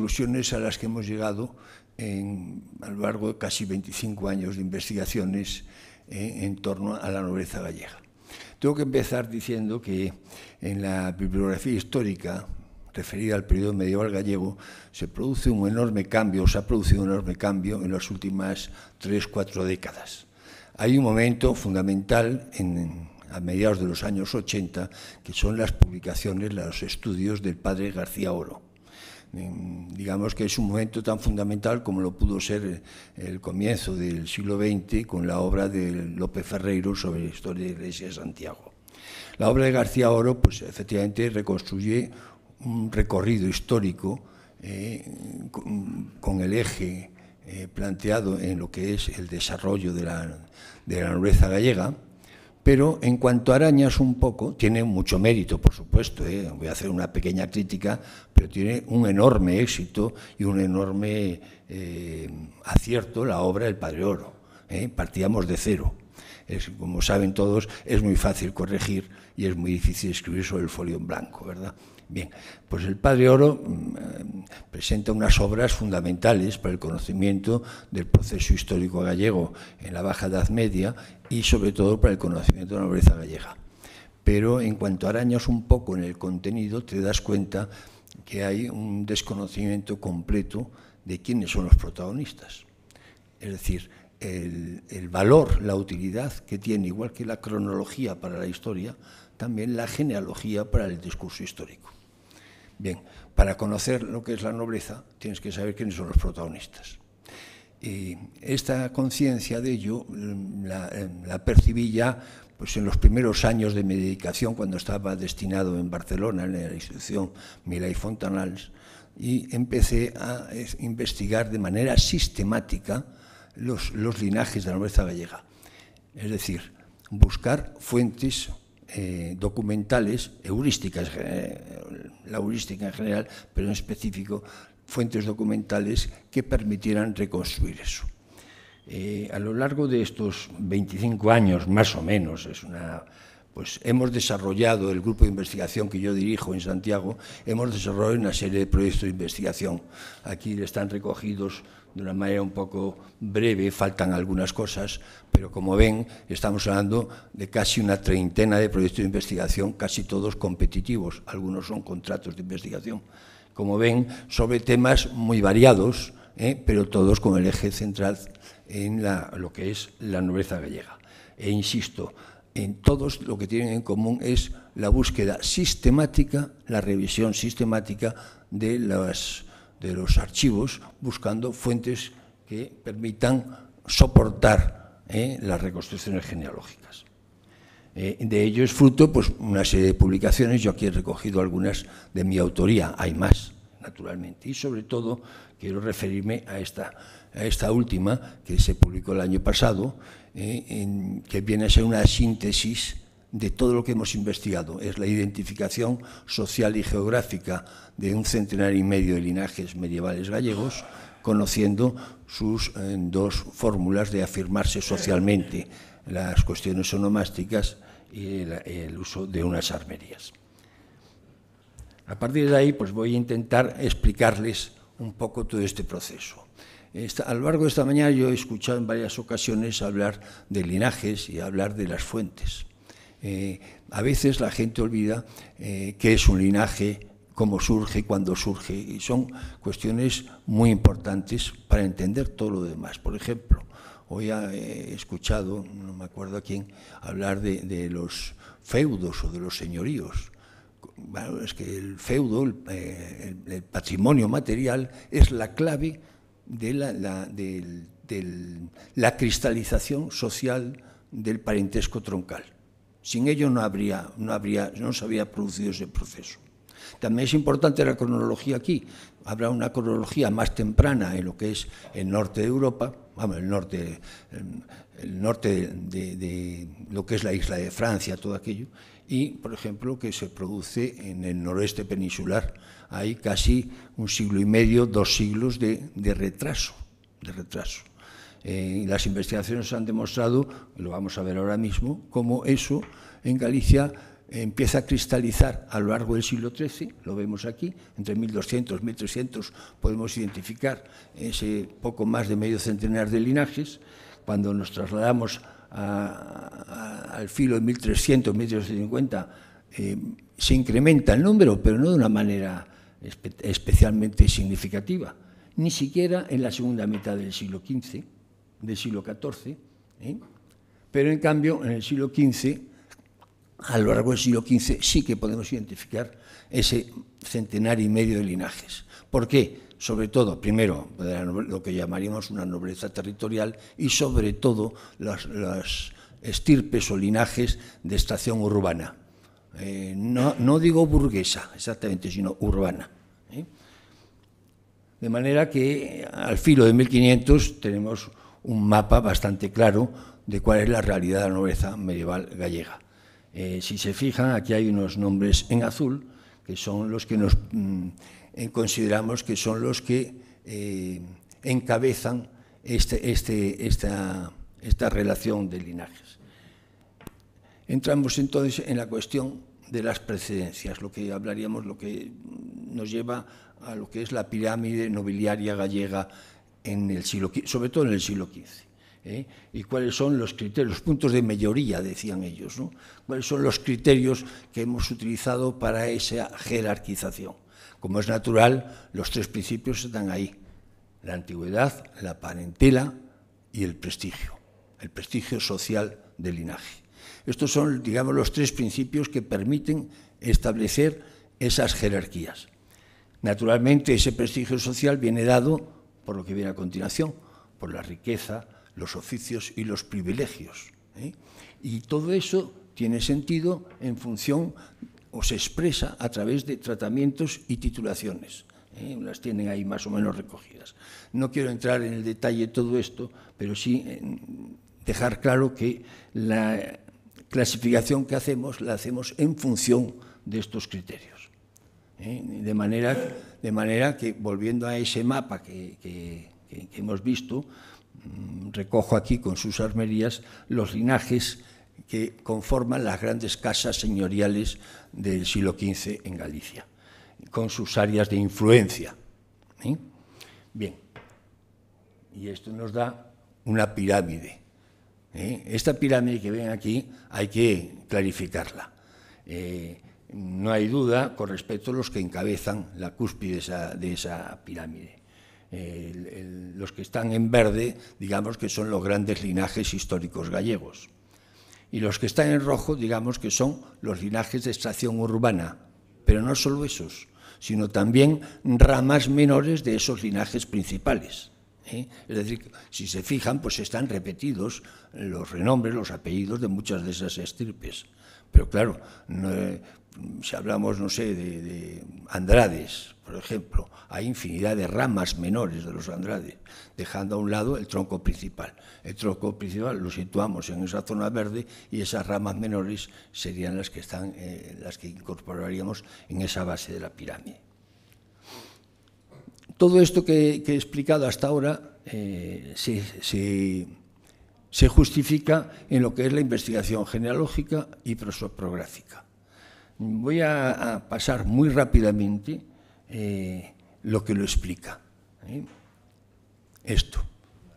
conclusiones a las que hemos llegado en, a lo largo de casi 25 años de investigaciones eh, en torno a la nobleza gallega. Tengo que empezar diciendo que en la bibliografía histórica referida al periodo medieval gallego, se produce un enorme cambio, o se ha producido un enorme cambio en las últimas tres, cuatro décadas. Hay un momento fundamental en, a mediados de los años 80, que son las publicaciones, los estudios del padre García Oro digamos que es un momento tan fundamental como lo pudo ser eh, el comienzo del siglo XX con la obra de López Ferreiro sobre la historia de la Iglesia de Santiago. La obra de García Oro, pues efectivamente reconstruye un recorrido histórico eh, con, el eje eh, planteado en lo que es el desarrollo de la, de la nobleza gallega, pero en cuanto a arañas un poco, tiene mucho mérito, por supuesto, ¿eh? voy a hacer una pequeña crítica, pero tiene un enorme éxito y un enorme eh, acierto la obra del Padre Oro. ¿eh? Partíamos de cero como saben todos, es muy fácil corregir y es muy difícil escribir sobre el folio en blanco, ¿verdad? Bien, pues el Padre Oro mm, presenta unas obras fundamentales para el conocimiento del proceso histórico gallego en la Baja Edad Media y sobre todo para el conocimiento de la nobleza gallega. Pero en cuanto arañas un poco en el contenido, te das cuenta que hay un desconocimiento completo de quiénes son los protagonistas. Es decir, el, valor, la utilidad que tiene, igual que la cronología para la historia, también la genealogía para el discurso histórico. Bien, para conocer lo que es la nobleza tienes que saber quiénes son los protagonistas. Y esta conciencia de ello mm, em, la, percibí ya pues en los primeros años de mi dedicación, cuando estaba destinado en Barcelona, en la institución Milay Fontanals, y empecé a investigar de manera sistemática los, linajes de la nobleza gallega. Es decir, buscar fuentes eh, documentales, heurísticas, eh, la heurística en general, pero en específico, fuentes documentales que permitieran reconstruir eso. Eh, a lo largo de estos 25 años, más o menos, es una, pues hemos desarrollado, el grupo de investigación que yo dirijo en Santiago, hemos desarrollado una serie de proyectos de investigación. Aquí están recogidos de una manera un poco breve, faltan algunas cosas, pero como ven, estamos hablando de casi una treintena de proyectos de investigación, casi todos competitivos, algunos son contratos de investigación. Como ven, sobre temas muy variados, ¿eh? pero todos con el eje central en la, lo que es la nobleza gallega. E insisto, en todos lo que tienen en común es la búsqueda sistemática, la revisión sistemática de las de los archivos buscando fuentes que permitan soportar eh, las reconstrucciones genealógicas. Eh, de ello es fruto pues, una serie de publicaciones, yo aquí he recogido algunas de mi autoría, hay más, naturalmente, y sobre todo quiero referirme a esta, esta última que se publicó el año pasado, eh, que viene a ser una síntesis de todo lo que hemos investigado. Es la identificación social y geográfica de un centenar y medio de linajes medievales gallegos, conociendo sus eh, dos fórmulas de afirmarse socialmente, las cuestiones onomásticas y el, uso de unas armerías. A partir de ahí, pues voy a intentar explicarles un poco todo este proceso. a lo largo de esta mañana yo he escuchado en varias ocasiones hablar de linajes y hablar de las fuentes. Eh, a veces la gente olvida eh, qué es un linaje, cómo surge, cuándo surge, y son cuestiones muy importantes para entender todo lo demás. Por ejemplo, hoy ah, he escuchado, no me acuerdo a quién, hablar de, los feudos o de los señoríos. es que el feudo, eh, el, patrimonio material, es la clave de la cristalización social del parentesco troncal. Sin ello no habría, no habría, no se había producido ese proceso. También es importante la cronología aquí. Habrá una cronología más temprana en lo que es el norte de Europa, vamos, el norte, el norte de, lo que es la isla de Francia, todo aquello, y, por ejemplo, que se produce en el noroeste peninsular. Hay casi un siglo y medio, dos siglos de retraso, de retraso. Eh, las investigaciones han demostrado, lo vamos a ver ahora mismo, cómo eso en Galicia empieza a cristalizar a lo largo del siglo XIII, lo vemos aquí, entre 1200 y 1300 podemos identificar ese poco más de medio centenar de linajes, cuando nos trasladamos al filo de 1300, 1350, eh, se incrementa el número, pero no de una manera especialmente significativa, ni siquiera en la segunda mitad del siglo XV del siglo XIV, ¿eh? pero en cambio en el siglo XV, a lo largo del siglo XV sí que podemos identificar ese centenar y medio de linajes. ¿Por qué? Sobre todo, primero, lo que llamaríamos una nobleza territorial y sobre todo las, estirpes o linajes de estación urbana. Eh, no, digo burguesa exactamente, sino urbana. ¿eh? De manera que al filo de 1500 tenemos un mapa bastante claro de cuál es la realidad de la nobleza medieval gallega. Eh, si se fijan, aquí hay unos nombres en azul, que son los que nos mm, eh, consideramos que son los que eh, encabezan este, este, esta, esta relación de linajes. Entramos entonces en la cuestión de las precedencias, lo que hablaríamos, lo que nos lleva a lo que es la pirámide nobiliaria gallega el siglo, sobre todo en el siglo XV. ¿eh? ¿Y cuáles son los criterios, los puntos de mayoría, decían ellos? ¿no? ¿Cuáles son los criterios que hemos utilizado para esa jerarquización? Como es natural, los tres principios están ahí. La antigüedad, la parentela y el prestigio, el prestigio social del linaje. Estos son, digamos, los tres principios que permiten establecer esas jerarquías. Naturalmente, ese prestigio social viene dado por lo que viene a continuación, por la riqueza, los oficios y los privilegios. ¿eh? Y todo eso tiene sentido en función o se expresa a través de tratamientos y titulaciones. ¿eh? Las tienen ahí más o menos recogidas. No quiero entrar en el detalle de todo esto, pero sí dejar claro que la clasificación que hacemos la hacemos en función de estos criterios. ¿eh? De, manera, de manera que, volviendo a ese mapa que, hemos visto, mm, recojo aquí con sus armerías los linajes que conforman las grandes casas señoriales del siglo XV en Galicia, con sus áreas de influencia. ¿eh? Bien, y esto nos da una pirámide. ¿eh? Esta pirámide que ven aquí hay que clarificarla no hay duda con respecto a los que encabezan la cúspide de esa, pirámide. los que están en verde, digamos que son los grandes linajes históricos gallegos. Y los que están en rojo, digamos que son los linajes de extracción urbana. Pero no solo esos, sino también ramas menores de esos linajes principales. ¿eh? Es decir, si se fijan, pues están repetidos los renombres, los apellidos de muchas de esas estirpes. Pero claro, no, si hablamos, no sé, de, Andrades, por ejemplo, hay infinidad de ramas menores de los Andrades, dejando a un lado el tronco principal. El tronco principal lo situamos en esa zona verde y esas ramas menores serían las que, están, eh, las que incorporaríamos en esa base de la pirámide. Todo esto que, he explicado hasta ahora eh, se, justifica en lo que es la investigación genealógica y prosopográfica. Voy a, pasar muy rápidamente eh, lo que lo explica. ¿eh? Esto,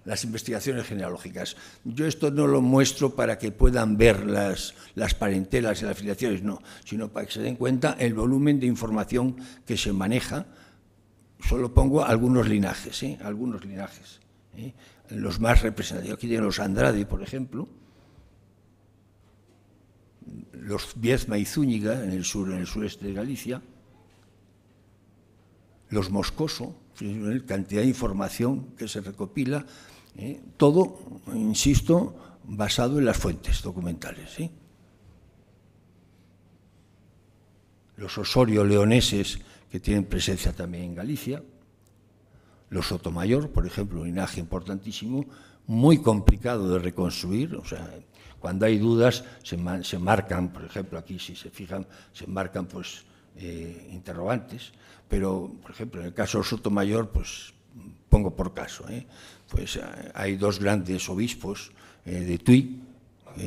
las investigaciones genealógicas. Yo esto no lo muestro para que puedan ver las, las parentelas y las afiliaciones, no, sino para que se den cuenta el volumen de información que se maneja. Solo pongo algunos linajes, ¿eh? algunos linajes. Los más representativos. Aquí tienen los Andrade, por ejemplo los Viezma y Zúñiga, en el sur, en el sureste de Galicia, los Moscoso, ¿eh? cantidad de información que se recopila, ¿eh? todo, insisto, basado en las fuentes documentales. ¿eh? Los Osorio leoneses, que tienen presencia también en Galicia, los Sotomayor, por ejemplo, un linaje importantísimo, muy complicado de reconstruir, o sea, cuando hay dudas se, marcan, por ejemplo, aquí si se fijan, se marcan pues eh, interrogantes, pero, por ejemplo, en el caso de los Sotomayor, pues pongo por caso, ¿eh? pues eh, hay dos grandes obispos de Tui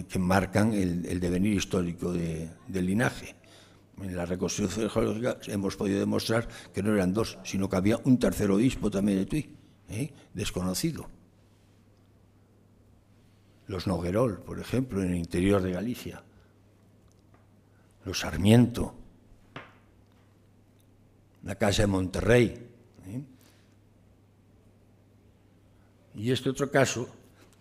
que marcan el, devenir histórico del linaje en la reconstrucción geológica hemos podido demostrar que no eran dos, sino que había un tercer obispo también de Tui, ¿eh? desconocido. Los Noguerol, por ejemplo, en el interior de Galicia. Los Sarmiento. La Casa de Monterrey. ¿eh? Y este otro caso,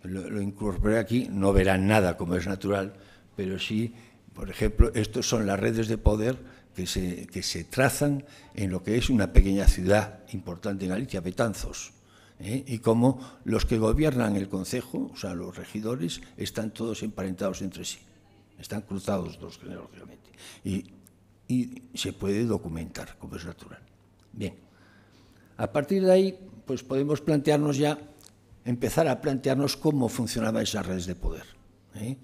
lo incorporé aquí, no verán nada como es natural, pero sí por ejemplo, estas son las redes de poder que se, trazan en lo que es una pequeña ciudad importante en Galicia, Betanzos. ¿eh? Y cómo los que gobiernan el consejo, o sea, los regidores, están todos emparentados entre sí. Están cruzados dos generalmente. Y, y se puede documentar, como es natural. Bien. A partir de ahí, pues podemos plantearnos ya, empezar a plantearnos cómo funcionaban esas redes de poder. ¿eh?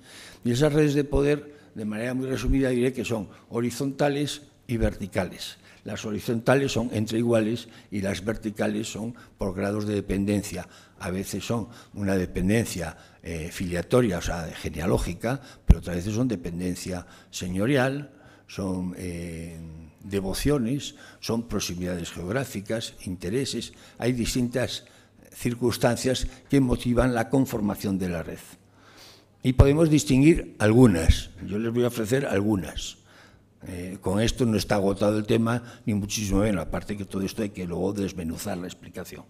Y esas redes de poder de manera muy resumida diré que son horizontales y verticales. Las horizontales son entre iguales y las verticales son por grados de dependencia. A veces son una dependencia eh, filiatoria, o sea, genealógica, pero otras veces son dependencia señorial, son eh, devociones, son proximidades geográficas, intereses. Hay distintas circunstancias que motivan la conformación de la red. Y podemos distinguir algunas. Yo les voy a ofrecer algunas. Eh, con esto no está agotado el tema, ni muchísimo menos, aparte que todo esto hay que luego desmenuzar la explicación.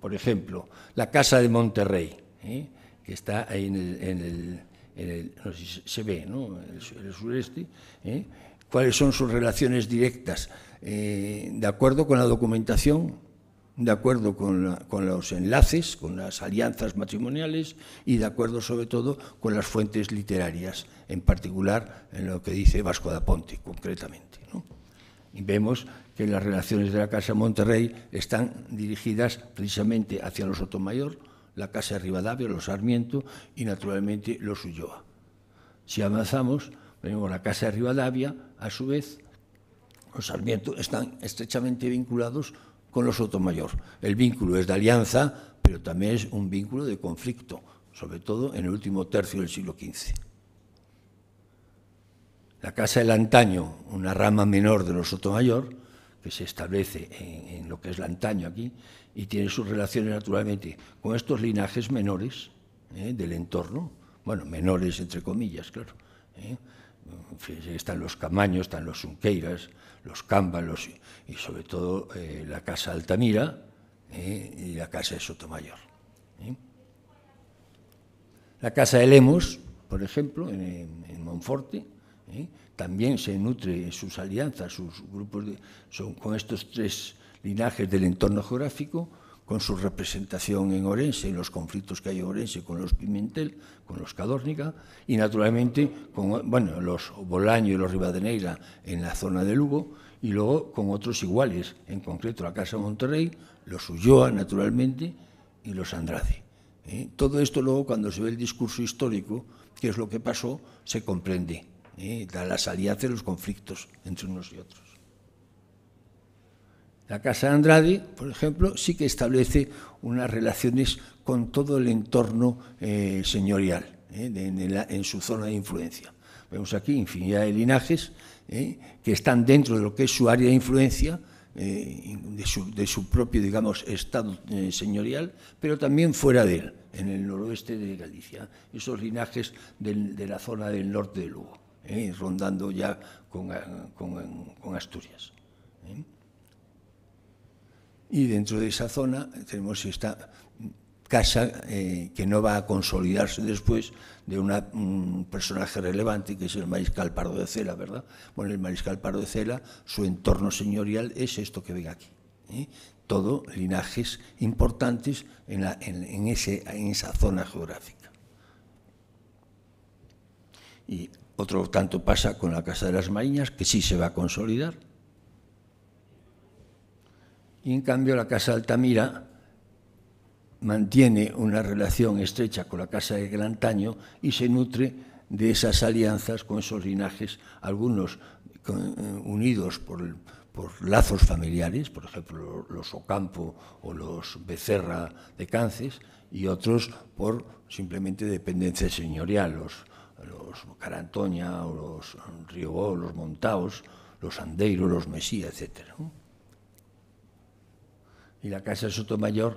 Por ejemplo, la Casa de Monterrey, ¿eh? que está ahí en el, se ve, ¿no? el, sureste, ¿eh? cuáles son sus relaciones directas, de acuerdo con la documentación de acuerdo con, los enlaces, con las alianzas matrimoniales y de acuerdo sobre todo con las fuentes literarias, en particular en lo que dice Vasco da Ponte concretamente. Y vemos que las relaciones de la Casa Monterrey están dirigidas precisamente hacia los Otomayor, la Casa Rivadavia, los Sarmiento y naturalmente los Ulloa. Si avanzamos, vemos la Casa Rivadavia, a su vez, los Sarmiento están estrechamente vinculados con los Sotomayor. El vínculo es de alianza, pero también es un vínculo de conflicto, sobre todo en el último tercio del siglo XV. La Casa del Antaño, una rama menor de los Sotomayor, que se establece en, lo que es el Antaño aquí, y tiene sus relaciones naturalmente con estos linajes menores ¿eh? del entorno, bueno, menores entre comillas, claro, ¿eh? están los Camaños, están los unqueiras, los Cámbalos y, sobre todo eh, la Casa Altamira eh, y la Casa de Sotomayor. ¿eh? La Casa de Lemos, por ejemplo, en, Monforte, también se nutre en sus alianzas, sus grupos con estos tres linajes del entorno geográfico, con su representación en Orense, y los conflictos que hay en Orense con los Pimentel, con los Cadórnica, y naturalmente con bueno, los Bolaño y los Rivadeneira en la zona de Lugo, y luego con otros iguales, en concreto la Casa Monterrey, los Ulloa, naturalmente, y los Andrade. ¿eh? Todo esto luego, cuando se ve el discurso histórico, que es lo que pasó, se comprende, ¿eh? da la salida de los conflictos entre unos y otros. La Casa de Andrade, por ejemplo, sí que establece unas relaciones con todo el entorno eh, señorial eh, en, su zona de influencia. Vemos aquí infinidad de linajes eh, que están dentro de lo que es su área de influencia, de su, propio, digamos, estado señorial, pero también fuera de él, en el noroeste de Galicia. Esos linajes de la zona del norte de Lugo, rondando ya con Asturias y dentro de esa zona tenemos esta casa eh, que no va a consolidarse después de un personaje relevante que es el mariscal Pardo de Cela, ¿verdad? Bueno, el mariscal Pardo de Cela, su entorno señorial es esto que ven aquí. ¿eh? Todo linajes importantes en, en esa zona geográfica. Y otro tanto pasa con la Casa de las Mariñas, que sí se va a consolidar y en cambio la Casa Altamira mantiene una relación estrecha con la Casa de Grantaño y se nutre de esas alianzas con esos linajes, algunos eh, unidos por, lazos familiares, por ejemplo los Ocampo o los Becerra de Cances, y otros por simplemente dependencia señorial, los, los Carantoña o los Riobó, los Montaos, los Andeiro, los Mesía, etcétera y la Casa de Sotomayor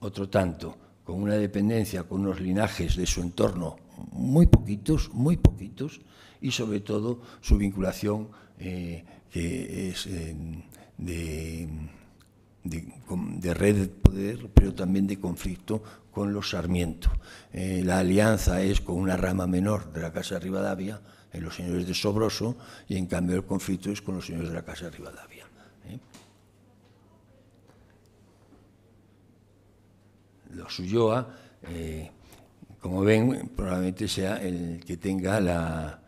otro tanto, con una dependencia, con unos linajes de su entorno muy poquitos, muy poquitos, y sobre todo su vinculación eh, que es eh, de, red de poder, pero también de conflicto con los Sarmiento. Eh, la alianza es con una rama menor de la Casa de Rivadavia, en los señores de Sobroso, y en cambio el conflicto es con los señores de la Casa de Rivadavia. su eh, como ven, probablemente sea el que tenga la,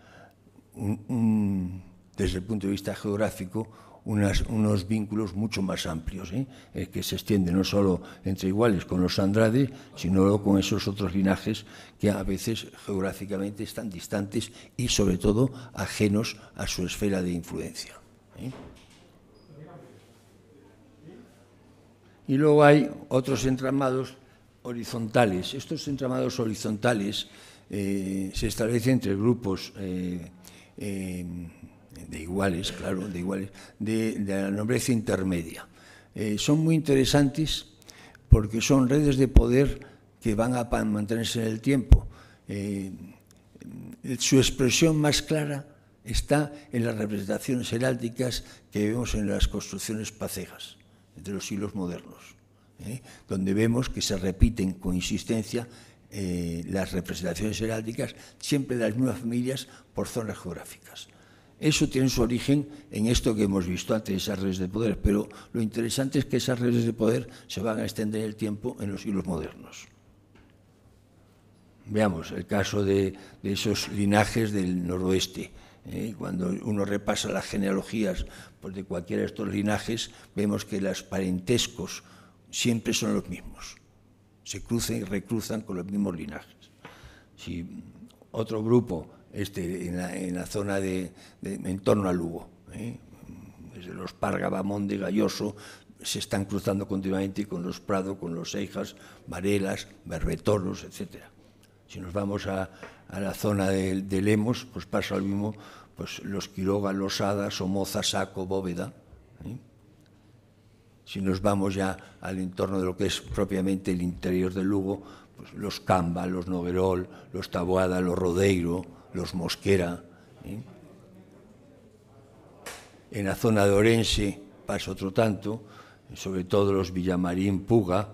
desde el punto de vista geográfico unos vínculos mucho más amplios, ¿eh? que se extiende no solo entre iguales con los Andrade, sino con esos otros linajes que a veces geográficamente están distantes y sobre todo ajenos a su esfera de influencia. ¿eh? Y luego hay otros entramados horizontales. Estos entramados horizontales eh, se establecen entre grupos eh, eh, de iguales, claro, de iguales, de, la nobleza intermedia. son muy interesantes porque son redes de poder que van a mantenerse en el tiempo. su expresión más clara está en las representaciones heráldicas que vemos en las construcciones pacejas, de los siglos modernos. ¿eh? donde vemos que se repiten con insistencia eh, las representaciones heráldicas, siempre de las mismas familias por zonas geográficas. Eso tiene su origen en esto que hemos visto antes, esas redes de poder, pero lo interesante es que esas redes de poder se van a extender en el tiempo en los siglos modernos. Veamos el caso de, esos linajes del noroeste. ¿eh? Cuando uno repasa las genealogías pues, de cualquiera de estos linajes, vemos que los parentescos siempre son los mismos. Se cruzan y recruzan con los mismos linajes. Si otro grupo este, en, la, zona de, en torno a Lugo, ¿eh? desde los Parga, de Galloso, se están cruzando continuamente con los Prado, con los Eijas, Varelas, Berretoros, etc. Si nos vamos a, la zona de, Lemos, pues pasa lo mismo, pues los Quiroga, Losada, Somoza, Saco, Bóveda. ¿eh? Si nos vamos ya al entorno de lo que es propiamente el interior de Lugo, pues los Camba, los Noguerol, los Taboada, los Rodeiro, los Mosquera. ¿eh? En la zona de Orense pasa otro tanto, sobre todo los Villamarín Puga,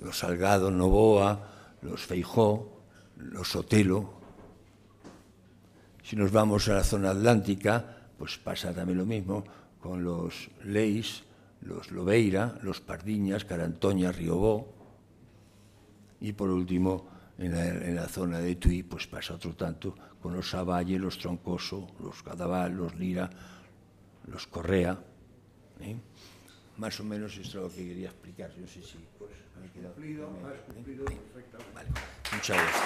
los Salgado Novoa, los Feijó, los Sotelo. Si nos vamos a la zona atlántica, pues pasa también lo mismo con los Leis, los Lobeira, los Pardiñas, Carantoña, Riobó. Y por último, en la, zona de Tui, pues pasa otro tanto con los Savalle, los Troncoso, los Cadaval, los Lira, los Correa. ¿eh? Más o menos esto es lo que quería explicar. Yo sé si Cumplido, ¿Eh? cumplido Vale. Muchas gracias.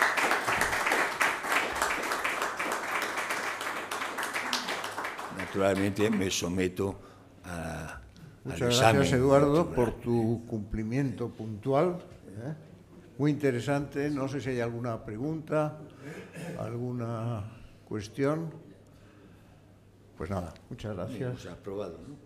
Naturalmente me someto a Muchas gracias, Eduardo, por tu cumplimiento puntual. ¿eh? Muy interesante. No sé si hay alguna pregunta, alguna cuestión. Pues nada, muchas gracias. Pues